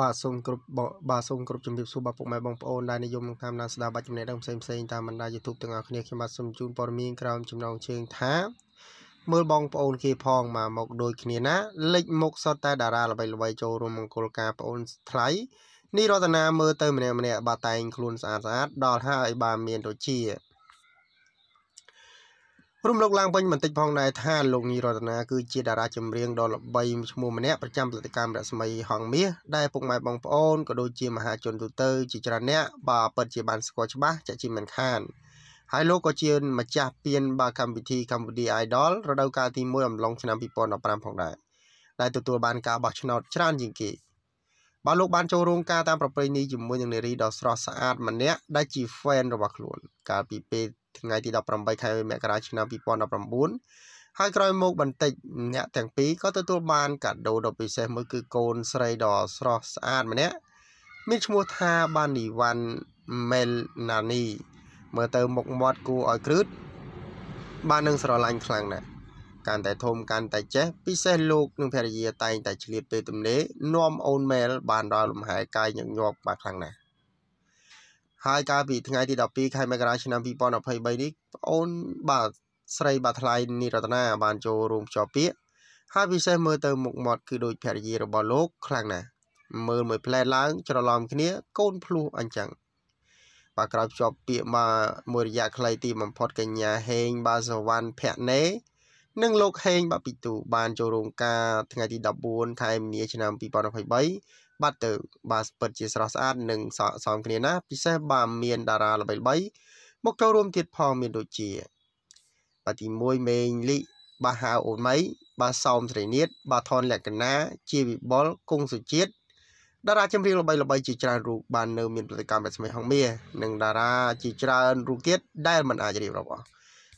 បាទសូមគ្រប់បាទសូមគ្រប់ជំរាបសួរបាទពុកម៉ែបងប្អូនដែលនិយមនឹងតាមដានស្ដាប់បាច់ចំណេះដឹងផ្សេងផ្សេងតាមបណ្ដា YouTube ទាំងអស់គ្នាខ្ញុំបាទសូមជូនព័ត៌មានក្រោមចំណងជើងថា មើលបងប្អូនគេផងមកមកដូចគ្នាណាលេចមុខសតតែតារាល្បីល្បីចូលរួមមង្គលការប្អូនថ្លៃនេះរតនាមើលទៅម្នាក់ម្នាក់បាទតែងខ្លួនស្អាតស្អាតដល់ហើយឲ្យបានមានដូចជារំលឹកឡើងវិញបន្តិចផងដែរថាលោកនីរតនាគឺជាតារាចម្រៀងដ៏ល្បីឈ្មោះម្នាក់ប្រចាំផលិតកម្មរស្មីហងមាសដែលពុកម៉ែបងប្អូនក៏ដូចជាមហាជនទូទៅជាច្រើនអ្នកបាទពិតជាបានស្គាល់ច្បាស់ចាក់ជាមិនខានហើយលោកក៏ជា ម្ចាស់ពានបាកម្មវិធី Cambodia Idol រដូវកាលទី1អំឡុងឆ្នាំ2015ផងដែរដែលទទួលបានការបោះឆ្នោតច្រើនជាងគេបាទលោកបានចូលរួមការតាមប្រពៃណីជាមួយនឹងនារីដ៏ស្រស់ស្អាតម្នាក់ដែលជា fan របស់ខ្លួនកាលពីពេលថ្ងៃទី18ខែមករាឆ្នាំ2019ហើយក្រោយមកបន្តិចអ្នកទាំងពីរក៏ទទួលបាន កាដូដ៏ពិសេសមួយគឺកូនស្រីដ៏ស្រស់ស្អាតម្នាក់មានឈ្មោះថាបាននីវ៉ាន់មែលណានីមើលទៅមុខមាត់គួរឲ្យក្រឹតបាននឹងស្រឡាញ់ខ្លាំងណាស់កាន់តែធំកាន់តែចេះពិសេសលោកនិងភរិយាតែងតែឆ្លៀតពេលទំនេរនាំអូនមែលបានដល់លំហែកាយញឹកញាប់បាទខ្លាំងណាស់ហើយកាលពីថ្ងៃទី12ខែមករាឆ្នាំ2023នេះប្អូនបាទស្រីបាទថ្លៃនីរតនាបានចូលរួមភ្ជាប់ពាក្យហើយពិសេសមើលទៅមុខមាត់គឺដូចភរិយារបស់លោកខ្លាំងណាស់មើលមួយផ្លែឡើង ច្រឡំគ្នាកូនភ្លោះអញ្ចឹងបាទក្រោយភ្ជាប់ពាក្យមកមួយរយៈខ្លីទីបំផុតកញ្ញាហេងបាទសវណ្ណភណេនិងលោកហេងបាទពីទូបានចូលរួមការថ្ងៃទី14ខែមីនាឆ្នាំ2023បាត់ទៅបាទពិតជាស្រស់ស្អាតនិងស័ក្តិសមគ្នាណាពិសេសបាទមានតារាល្បីៗមកចូលរួមទៀតផងមានដូចជាបាទទី1មេងលីបាទហៅអូនម៉ៃបាទសោមស្រីនិតបាទថនលក្ខណា ជាវិបុលគង់សុជាតិតារាចម្រៀងល្បីល្បីជាច្រើនរូបបាននៅមានប្រតិកម្មរស្មីហងមាសនិងតារាជាច្រើនរូបទៀតដែលមិនអាចរៀបរាប់អស់